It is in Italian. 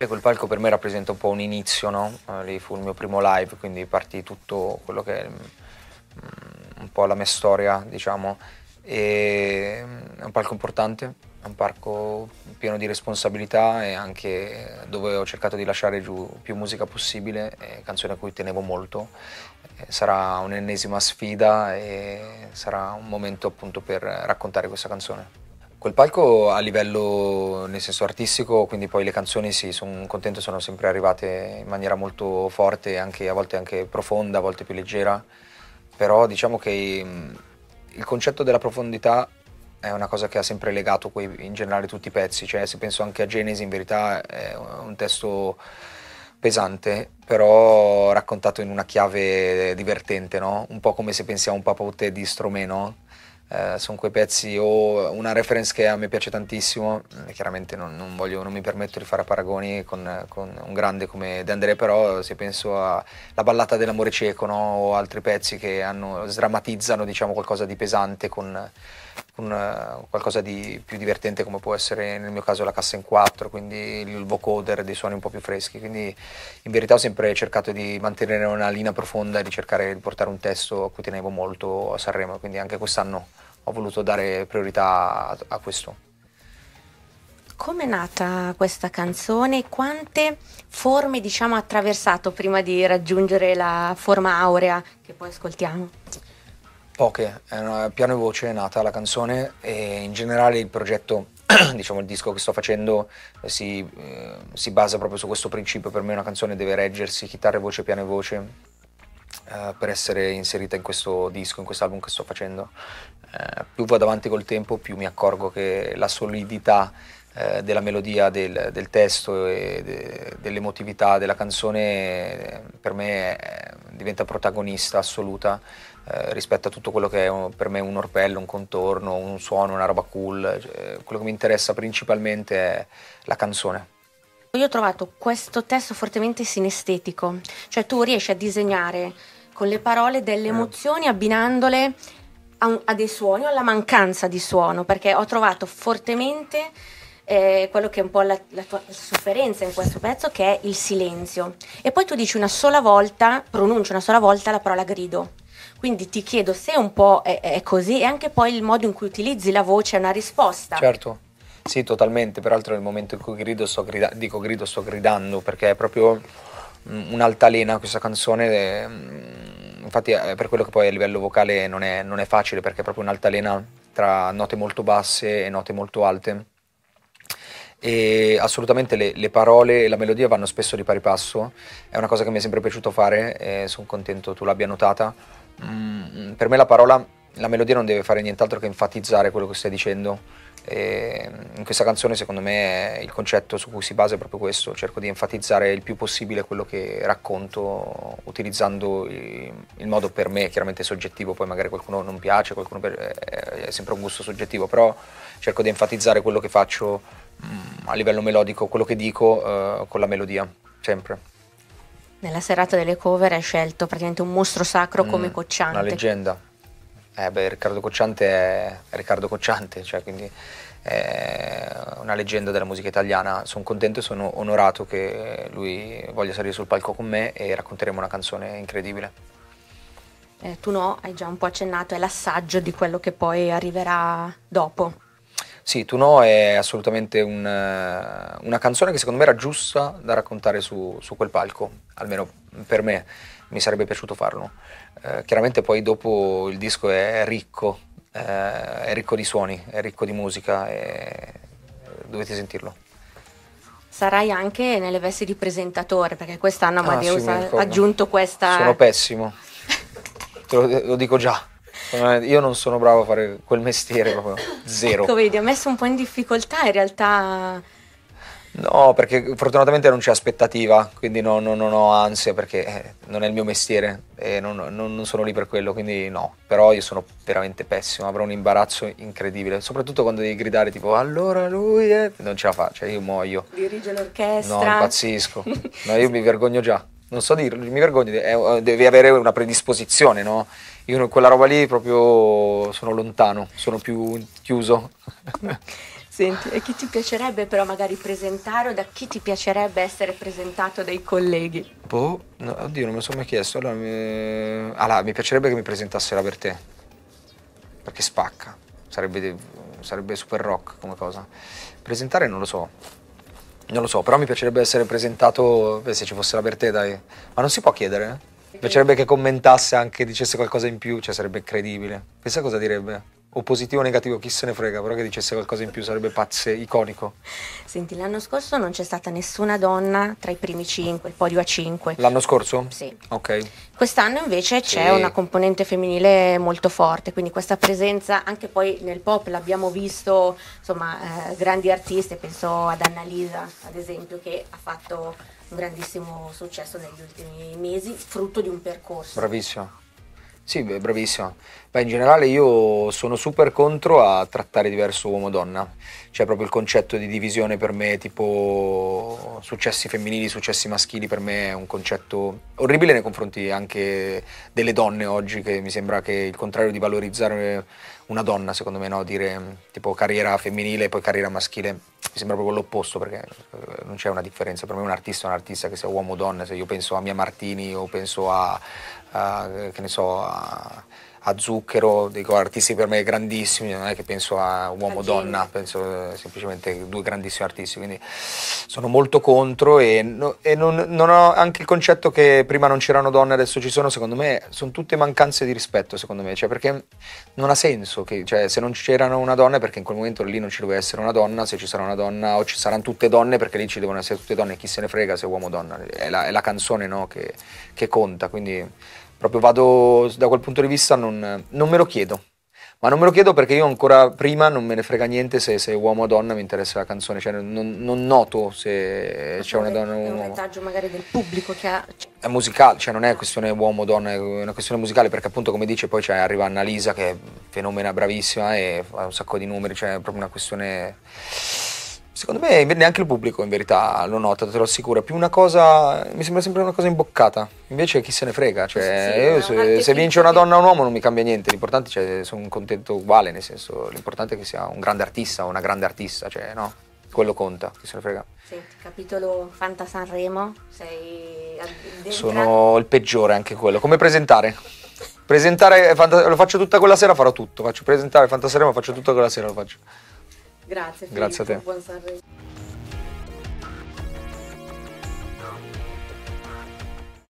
E quel palco per me rappresenta un po' un inizio, no? Eh, lì fu il mio primo live, quindi partì tutto quello che è mm, mm, un po' la mia storia, diciamo. E mm, è un palco importante, è un palco pieno di responsabilità e anche dove ho cercato di lasciare giù più musica possibile, eh, canzoni a cui tenevo molto. Eh, sarà un'ennesima sfida e sarà un momento appunto per raccontare questa canzone. Quel palco a livello, nel senso artistico, quindi poi le canzoni sì, sono contento, sono sempre arrivate in maniera molto forte, anche, a volte anche profonda, a volte più leggera, però diciamo che il concetto della profondità è una cosa che ha sempre legato poi in generale tutti i pezzi, cioè se penso anche a Genesi in verità è un testo pesante, però raccontato in una chiave divertente, no? Un po' come se pensiamo a un papà di Stromeno eh, sono quei pezzi o una reference che a me piace tantissimo, mm, chiaramente non, non, voglio, non mi permetto di fare paragoni con, con un grande come De André, però se penso alla ballata dell'amore cieco no? o altri pezzi che hanno, sdrammatizzano diciamo, qualcosa di pesante con con eh, qualcosa di più divertente come può essere nel mio caso la cassa in 4, quindi il vocoder, dei suoni un po' più freschi. Quindi in verità ho sempre cercato di mantenere una linea profonda e di cercare di portare un testo a cui tenevo molto a Sanremo, quindi anche quest'anno ho voluto dare priorità a, a questo. Come è nata questa canzone? Quante forme diciamo, ha attraversato prima di raggiungere la forma aurea che poi ascoltiamo? Poche, eh, piano e voce è nata la canzone e in generale il progetto, diciamo il disco che sto facendo eh, si, eh, si, basa proprio su questo principio, per me una canzone deve reggersi chitarra e voce, piano e voce eh, per essere inserita in questo disco, in questo album che sto facendo. Eh, più vado avanti col tempo più mi accorgo che la solidità della melodia, del, del testo e de, dell'emotività della canzone per me è diventa protagonista assoluta eh, rispetto a tutto quello che è per me un orpello, un contorno, un suono, una roba cool. Cioè, quello che mi interessa principalmente è la canzone. Io ho trovato questo testo fortemente sinestetico, cioè tu riesci a disegnare con le parole delle eh. emozioni abbinandole a, un, a dei suoni o alla mancanza di suono, perché ho trovato fortemente eh, quello che è un po' la, la tua sofferenza in questo pezzo, che è il silenzio. E poi tu dici una sola volta, pronunci una sola volta la parola grido. Quindi ti chiedo se un po' è, è così e anche poi il modo in cui utilizzi la voce è una risposta. Certo. Sì, totalmente. Peraltro nel momento in cui grido sto grida- dico grido sto gridando perché è proprio mm, un'altalena questa canzone. Mm, infatti è eh, per quello che poi a livello vocale non è, non è facile perché è proprio un'altalena tra note molto basse e note molto alte e assolutamente le, le, parole e la melodia vanno spesso di pari passo, è una cosa che mi è sempre piaciuto fare e sono contento tu l'abbia notata. Mm, per me la parola, la melodia non deve fare nient'altro che enfatizzare quello che stai dicendo e ehm, in questa canzone secondo me il concetto su cui si basa è proprio questo, cerco di enfatizzare il più possibile quello che racconto utilizzando il modo per me, chiaramente soggettivo, poi magari qualcuno non piace, qualcuno eh, è sempre un gusto soggettivo, però cerco di enfatizzare quello che faccio mm, a livello melodico, quello che dico eh, con la melodia, sempre. Nella serata delle cover hai scelto praticamente un mostro sacro mm, come Cocciante. Una leggenda eh beh, Riccardo Cocciante è Riccardo Cocciante, cioè quindi è una leggenda della musica italiana. Sono contento e sono onorato che lui voglia salire sul palco con me e racconteremo una canzone incredibile. Eh, tu no, hai già un po' accennato, è l'assaggio di quello che poi arriverà dopo. Sì, Tu No è assolutamente un, eh, una canzone che secondo me era giusta da raccontare su, su quel palco, almeno per me mi sarebbe piaciuto farlo. Eh, chiaramente poi dopo il disco è ricco, eh, è ricco di suoni, è ricco di musica e eh, dovete sentirlo. Sarai anche nelle vesti di presentatore perché quest'anno ah, Amadeus ah, sì, ha aggiunto questa... Sono pessimo, te lo, lo dico già. Io non sono bravo a fare quel mestiere proprio, zero. Ecco, vedi, ha messo un po' in difficoltà in realtà. No, perché fortunatamente non c'è aspettativa, quindi no, no, non ho ansia perché eh, non è il mio mestiere e non, non, non, sono lì per quello, quindi no. Però io sono veramente pessimo, avrò un imbarazzo incredibile, soprattutto quando devi gridare tipo allora lui è... Non ce la faccio, io muoio. Dirige l'orchestra. No, impazzisco. No, io mi vergogno già non so dirlo, mi vergogno, è, eh, devi avere una predisposizione, no? Io in quella roba lì proprio sono lontano, sono più chiuso. Senti, e chi ti piacerebbe però magari presentare o da chi ti piacerebbe essere presentato dai colleghi? Boh, no, oddio, non me lo sono mai chiesto. Allora, mi... Allora, mi piacerebbe che mi presentasse la Bertè, perché spacca, sarebbe, sarebbe super rock come cosa. Presentare non lo so, non lo so, però mi piacerebbe essere presentato, se ci fosse la Bertè, dai. Ma non si può chiedere? Eh? Mi piacerebbe che commentasse anche, dicesse qualcosa in più, cioè sarebbe incredibile. Pensa cosa direbbe o positivo o negativo, chi se ne frega, però che dicesse qualcosa in più sarebbe pazze, iconico. Senti, l'anno scorso non c'è stata nessuna donna tra i primi cinque, il podio a cinque. L'anno scorso? Sì. Ok. Quest'anno invece c'è una componente femminile molto forte, quindi questa presenza anche poi nel pop l'abbiamo visto, insomma, eh, grandi artiste, penso ad Annalisa, ad esempio, che ha fatto un grandissimo successo negli ultimi mesi, frutto di un percorso. Bravissimo sì, bravissima. Beh, in generale io sono super contro a trattare diverso uomo-donna. C'è cioè, proprio il concetto di divisione per me, tipo successi femminili, successi maschili, per me è un concetto orribile nei confronti anche delle donne oggi, che mi sembra che il contrario di valorizzare una donna, secondo me, no? dire tipo carriera femminile e poi carriera maschile, mi sembra proprio l'opposto perché eh, non c'è una differenza. Per me un artista è un artista che sia uomo o donna, se io penso a Mia Martini o penso a, a che ne so, a a Zucchero, dico artisti per me grandissimi, non è che penso a uomo o donna, penso semplicemente due grandissimi artisti, quindi sono molto contro e, no, e non, non, ho anche il concetto che prima non c'erano donne, adesso ci sono, secondo me sono tutte mancanze di rispetto, secondo me, cioè perché non ha senso che cioè, se non c'erano una donna perché in quel momento lì non ci doveva essere una donna, se ci sarà una donna o ci saranno tutte donne perché lì ci devono essere tutte donne, chi se ne frega se è uomo o donna, è la, è la canzone no, che, che conta, quindi proprio vado da quel punto di vista, non, non me lo chiedo. Ma non me lo chiedo perché io ancora prima non me ne frega niente se, se uomo o donna mi interessa la canzone, cioè non, non noto se c'è una donna o un uomo. È un vantaggio magari del pubblico che ha... Cioè è musicale, cioè non è questione uomo o donna, è una questione musicale perché appunto come dice poi cioè, arriva Annalisa che è fenomena bravissima e fa un sacco di numeri, cioè è proprio una questione... Secondo me neanche il pubblico in verità lo nota, te lo assicuro, più una cosa, mi sembra sempre una cosa imboccata, invece chi se ne frega, cioè, sì, se, se, vince una donna o un uomo non mi cambia niente, l'importante è cioè, sono contento uguale, nel senso l'importante è che sia un grande artista o una grande artista, cioè no, quello conta, chi se ne frega. Senti, capitolo Fanta Sanremo, sei... Sono il peggiore anche quello, come presentare? Presentare, lo faccio tutta quella sera, farò tutto, faccio presentare Fanta Sanremo, faccio tutta quella sera, lo faccio. Grazie. Filippo, Grazie a te. Buon Sanremo.